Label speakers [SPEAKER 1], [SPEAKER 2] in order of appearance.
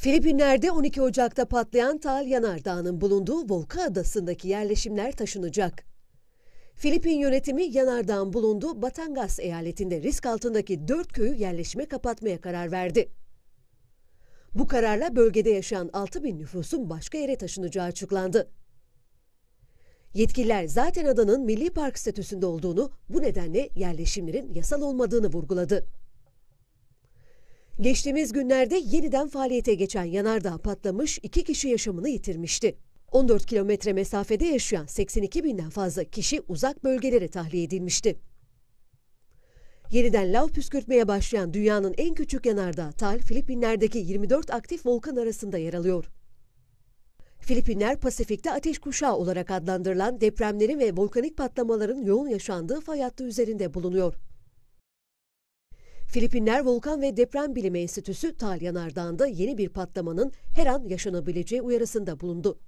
[SPEAKER 1] Filipinler'de 12 Ocak'ta patlayan Tal Yanardağ'ın bulunduğu Volka Adası'ndaki yerleşimler taşınacak. Filipin yönetimi Yanardağ'ın bulunduğu Batangas eyaletinde risk altındaki 4 köyü yerleşime kapatmaya karar verdi. Bu kararla bölgede yaşayan 6 bin nüfusun başka yere taşınacağı açıklandı. Yetkililer zaten adanın milli park statüsünde olduğunu, bu nedenle yerleşimlerin yasal olmadığını vurguladı. Geçtiğimiz günlerde yeniden faaliyete geçen yanardağ patlamış, iki kişi yaşamını yitirmişti. 14 kilometre mesafede yaşayan 82 binden fazla kişi uzak bölgelere tahliye edilmişti. Yeniden lav püskürtmeye başlayan dünyanın en küçük yanardağ, Tal, Filipinler'deki 24 aktif volkan arasında yer alıyor. Filipinler, Pasifik'te ateş kuşağı olarak adlandırılan depremlerin ve volkanik patlamaların yoğun yaşandığı fay hattı üzerinde bulunuyor. Filipinler Volkan ve Deprem Bilimi Enstitüsü Talyanardağ'ında yeni bir patlamanın her an yaşanabileceği uyarısında bulundu.